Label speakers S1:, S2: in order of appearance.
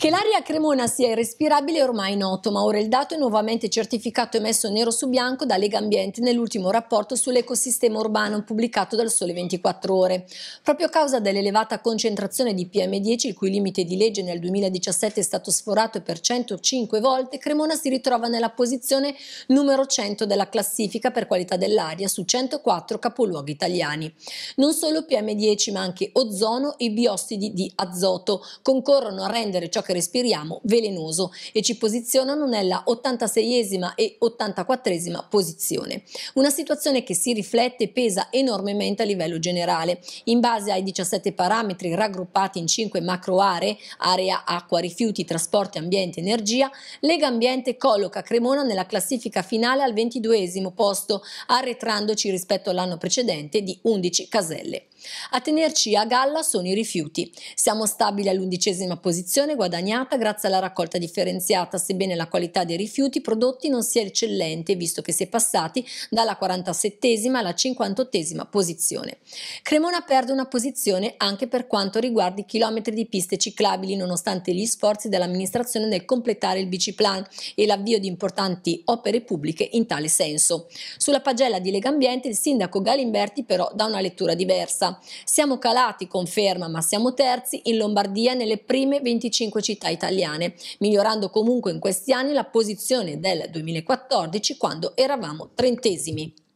S1: Che l'aria a Cremona sia irrespirabile è ormai noto, ma ora il dato è nuovamente certificato e messo nero su bianco da Lega Ambiente nell'ultimo rapporto sull'ecosistema urbano pubblicato dal Sole 24 Ore. Proprio a causa dell'elevata concentrazione di PM10, il cui limite di legge nel 2017 è stato sforato per 105 volte, Cremona si ritrova nella posizione numero 100 della classifica per qualità dell'aria su 104 capoluoghi italiani. Non solo PM10, ma anche ozono e biossidi di azoto concorrono a rendere ciò che che respiriamo velenoso e ci posizionano nella 86esima e 84esima posizione. Una situazione che si riflette e pesa enormemente a livello generale. In base ai 17 parametri raggruppati in 5 macro aree, area acqua, rifiuti, trasporti, ambiente, energia, Lega Ambiente colloca Cremona nella classifica finale al 22 esimo posto, arretrandoci rispetto all'anno precedente di 11 caselle. A tenerci a galla sono i rifiuti. Siamo stabili all'undicesima posizione guadagnando guadagnata grazie alla raccolta differenziata, sebbene la qualità dei rifiuti prodotti non sia eccellente, visto che si è passati dalla 47 alla 58 posizione. Cremona perde una posizione anche per quanto riguarda i chilometri di piste ciclabili, nonostante gli sforzi dell'amministrazione nel completare il biciplan e l'avvio di importanti opere pubbliche in tale senso. Sulla pagella di Lega Ambiente il sindaco Galimberti però dà una lettura diversa. Siamo calati, conferma, ma siamo terzi in Lombardia nelle prime 25 città città italiane, migliorando comunque in questi anni la posizione del 2014 quando eravamo trentesimi.